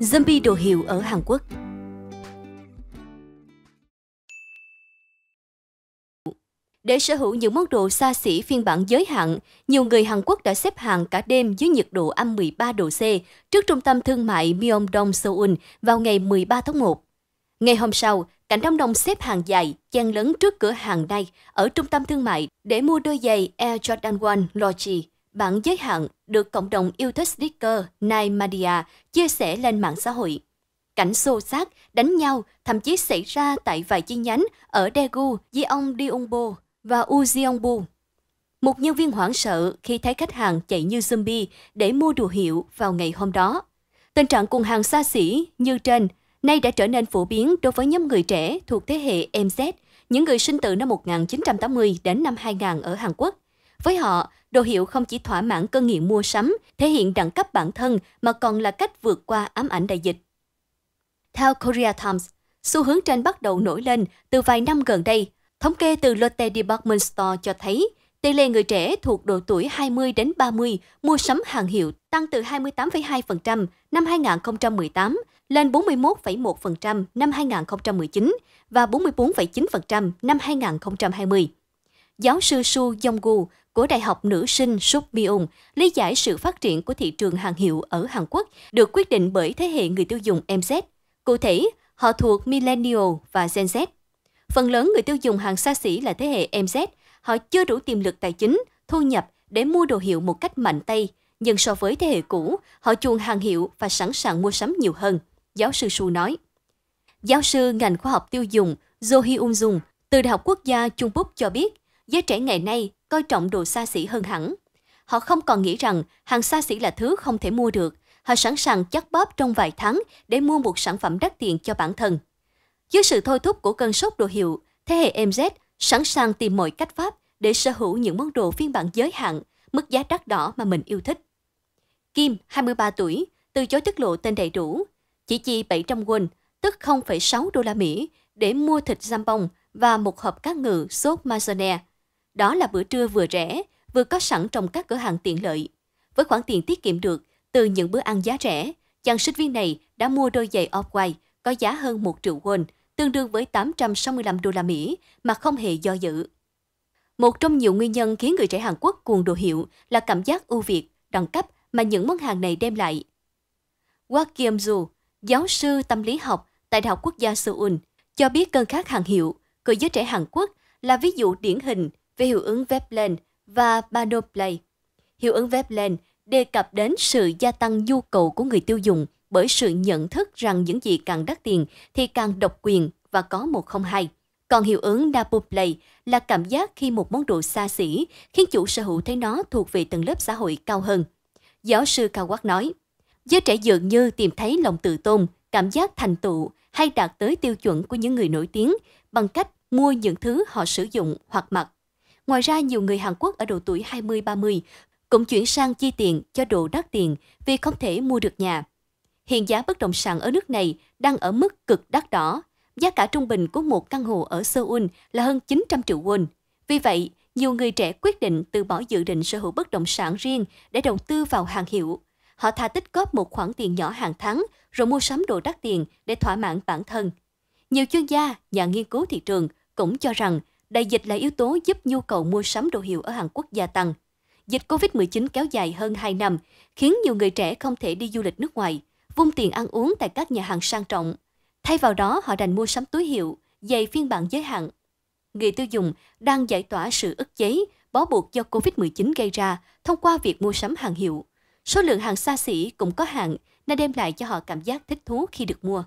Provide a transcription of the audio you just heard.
zombie đồ hiệu ở Hàn Quốc. Để sở hữu những món đồ xa xỉ phiên bản giới hạn, nhiều người Hàn Quốc đã xếp hàng cả đêm dưới nhiệt độ âm 13 độ C trước trung tâm thương mại Myeongdong Seoul vào ngày 13 tháng 1. Ngày hôm sau, cảnh đông đông xếp hàng dài, chen lấn trước cửa hàng Nike ở trung tâm thương mại để mua đôi giày Air Jordan 1 Logi bản giới hạn được cộng đồng yêu thích sneaker Nike chia sẻ lên mạng xã hội. Cảnh xô xát, đánh nhau thậm chí xảy ra tại vài chi nhánh ở Daegu, Gyeongdeungbo và Ujeongbu. Một nhân viên hoảng sợ khi thấy khách hàng chạy như zombie để mua đồ hiệu vào ngày hôm đó. Tình trạng cùng hàng xa xỉ như trên nay đã trở nên phổ biến đối với nhóm người trẻ thuộc thế hệ MZ, những người sinh từ năm 1980 đến năm 2000 ở Hàn Quốc – với họ, đồ hiệu không chỉ thỏa mãn cơn nghiện mua sắm, thể hiện đẳng cấp bản thân mà còn là cách vượt qua ám ảnh đại dịch. Theo Korea Times, xu hướng trên bắt đầu nổi lên từ vài năm gần đây. Thống kê từ Lotte Department Store cho thấy tỷ lệ người trẻ thuộc độ tuổi 20 đến 30 mua sắm hàng hiệu tăng từ 28,2% năm 2018 lên 41,1% năm 2019 và 44,9% năm 2020. Giáo sư Su Yong-gu, của Đại học Nữ sinh Suk Byung lý giải sự phát triển của thị trường hàng hiệu ở Hàn Quốc được quyết định bởi thế hệ người tiêu dùng MZ. Cụ thể, họ thuộc Millennial và Gen Z. Phần lớn người tiêu dùng hàng xa xỉ là thế hệ MZ. Họ chưa đủ tiềm lực tài chính, thu nhập để mua đồ hiệu một cách mạnh tay. Nhưng so với thế hệ cũ, họ chuồng hàng hiệu và sẵn sàng mua sắm nhiều hơn, giáo sư Su nói. Giáo sư ngành khoa học tiêu dùng Jo Hyun Jung từ Đại học Quốc gia Trung Quốc cho biết, giới trẻ ngày nay coi trọng đồ xa xỉ hơn hẳn. Họ không còn nghĩ rằng hàng xa xỉ là thứ không thể mua được. Họ sẵn sàng chắc bóp trong vài tháng để mua một sản phẩm đắt tiền cho bản thân. Dưới sự thôi thúc của cơn sốt đồ hiệu, thế hệ MZ sẵn sàng tìm mọi cách pháp để sở hữu những món đồ phiên bản giới hạn, mức giá đắt đỏ mà mình yêu thích. Kim, 23 tuổi, từ chối tiết lộ tên đầy đủ, chỉ chi 700 won, tức 0,6 đô la Mỹ, để mua thịt giam bông và một hộp cá ngừ sốt mayonnaise. Đó là bữa trưa vừa rẻ, vừa có sẵn trong các cửa hàng tiện lợi. Với khoản tiền tiết kiệm được từ những bữa ăn giá rẻ, chàng sinh viên này đã mua đôi giày off-white có giá hơn 1 triệu won, tương đương với 865 đô la Mỹ mà không hề do dự. Một trong nhiều nguyên nhân khiến người trẻ Hàn Quốc cuồng đồ hiệu là cảm giác ưu việt, đẳng cấp mà những món hàng này đem lại. Park Kim Ju, giáo sư tâm lý học tại Đại học Quốc gia Seoul, cho biết cơn khát hàng hiệu của giới trẻ Hàn Quốc là ví dụ điển hình về hiệu ứng Veblen và Panoplay. Hiệu ứng Veblen đề cập đến sự gia tăng nhu cầu của người tiêu dùng bởi sự nhận thức rằng những gì càng đắt tiền thì càng độc quyền và có một không hai. Còn hiệu ứng Napoplay là cảm giác khi một món đồ xa xỉ khiến chủ sở hữu thấy nó thuộc về tầng lớp xã hội cao hơn. Giáo sư cao quát nói, giới trẻ dường như tìm thấy lòng tự tôn, cảm giác thành tựu hay đạt tới tiêu chuẩn của những người nổi tiếng bằng cách mua những thứ họ sử dụng hoặc mặc. Ngoài ra, nhiều người Hàn Quốc ở độ tuổi 20-30 cũng chuyển sang chi tiền cho đồ đắt tiền vì không thể mua được nhà. Hiện giá bất động sản ở nước này đang ở mức cực đắt đỏ. Giá cả trung bình của một căn hộ ở Seoul là hơn 900 triệu won. Vì vậy, nhiều người trẻ quyết định từ bỏ dự định sở hữu bất động sản riêng để đầu tư vào hàng hiệu. Họ thà tích góp một khoản tiền nhỏ hàng tháng rồi mua sắm đồ đắt tiền để thỏa mãn bản thân. Nhiều chuyên gia, nhà nghiên cứu thị trường cũng cho rằng đại dịch là yếu tố giúp nhu cầu mua sắm đồ hiệu ở Hàn Quốc gia tăng. Dịch COVID-19 kéo dài hơn 2 năm, khiến nhiều người trẻ không thể đi du lịch nước ngoài, vung tiền ăn uống tại các nhà hàng sang trọng. Thay vào đó, họ đành mua sắm túi hiệu, giày phiên bản giới hạn. Người tiêu dùng đang giải tỏa sự ức chế, bó buộc do COVID-19 gây ra thông qua việc mua sắm hàng hiệu. Số lượng hàng xa xỉ cũng có hạn, nên đem lại cho họ cảm giác thích thú khi được mua.